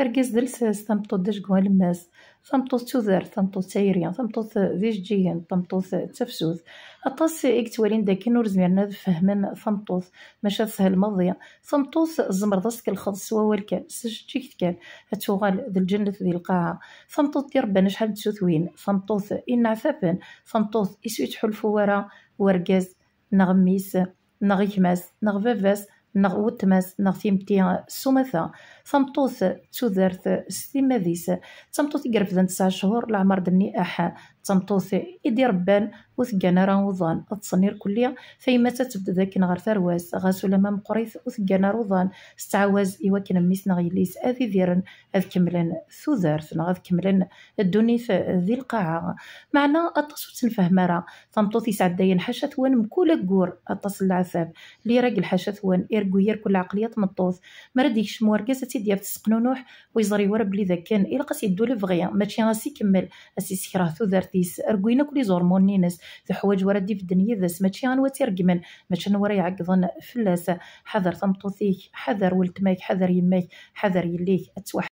اركز دلساس تمطوط دشقوان الماس تشوزر تودار تايريا تايريان زيج جيان تمطوط تفسوث اطاس اكتوالين نور ورزميرنا فهمن تمطوط ماشا سهل مضيا تمطوط زمر داسك الخضس ووالكان سجيك كان هتوغال ذي الجنة ذي القاعة تمطوط دير ربنا شحال تسوثوين تمطوط إن عفافن تمطوط اسويت حلف ورا ورقاز نغميس نغيكماس نغفافاس نغ وتمس نغ ثيمتي سومثا ثمطوث تشوذرث ستيماديس ثمطوث يقرف تسع شهور لعمر دني أحا ثمطوث إدي ربان وثقان ران وظان أتصنير كلية في متى تبدا ذاك نغار ثرواز غا لمام مقريث وثقانا روضان ستعواز إوا كان ميس نغ يليس أذي ذيرن أذ كملن ثوذرث نغ أذ كملن الدني ذي القاعة معنى أتصو تنفهم راه ثمطوث يسعد داين حشث وان مكولا كور أتصل العذاب لي راك الحشث وان كوير كل عقليه تمطوط ما موركا موركاس تيدير تسقنونوح ويزري ورا بلي ذاك كان الا قاس يدو لبغيا ماشي غاس كمل اسي سكراه دارتيس رقوينا كل زورمون نينس حوايج ورا دي في الدنيا ذاس ماشي غنوا تيرقمن ماشي راه يعقضن فلاسه حذر تمطوطيك حذر ولتماك حذر يماك حذر يليك اتوحد